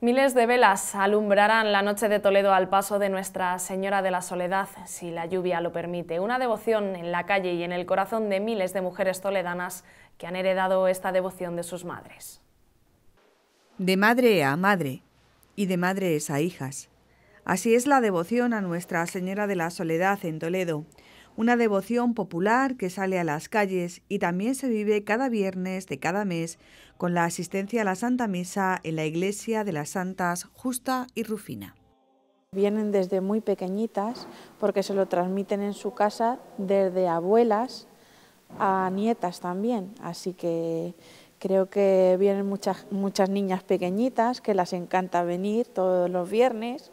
Miles de velas alumbrarán la noche de Toledo al paso de Nuestra Señora de la Soledad, si la lluvia lo permite. Una devoción en la calle y en el corazón de miles de mujeres toledanas que han heredado esta devoción de sus madres. De madre a madre y de madres a hijas. Así es la devoción a Nuestra Señora de la Soledad en Toledo, una devoción popular que sale a las calles y también se vive cada viernes de cada mes con la asistencia a la Santa Misa en la Iglesia de las Santas Justa y Rufina. Vienen desde muy pequeñitas porque se lo transmiten en su casa desde abuelas a nietas también, así que creo que vienen muchas, muchas niñas pequeñitas que las encanta venir todos los viernes.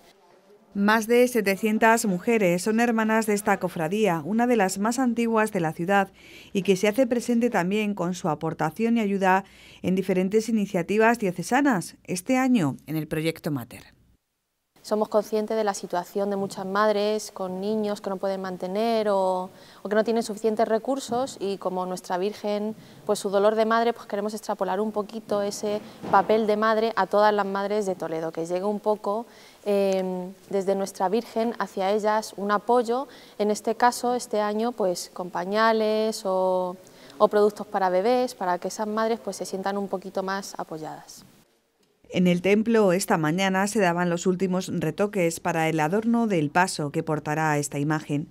Más de 700 mujeres son hermanas de esta cofradía, una de las más antiguas de la ciudad, y que se hace presente también con su aportación y ayuda en diferentes iniciativas diocesanas, este año en el Proyecto Mater somos conscientes de la situación de muchas madres con niños que no pueden mantener o, que no tienen suficientes recursos y como nuestra Virgen, pues su dolor de madre, pues queremos extrapolar un poquito ese papel de madre a todas las madres de Toledo, que llegue un poco em, desde nuestra Virgen hacia ellas un apoyo, en este caso, este año, pues con pañales o, o productos para bebés, para que esas madres pues se sientan un poquito más apoyadas. En el templo esta mañana se daban los últimos retoques para el adorno del paso que portará esta imagen.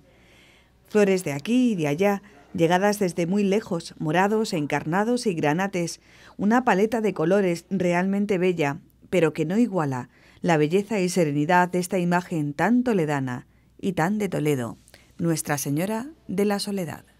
Flores de aquí y de allá, llegadas desde muy lejos, morados, encarnados y granates, una paleta de colores realmente bella, pero que no iguala la belleza y serenidad de esta imagen tan toledana y tan de Toledo, Nuestra Señora de la Soledad.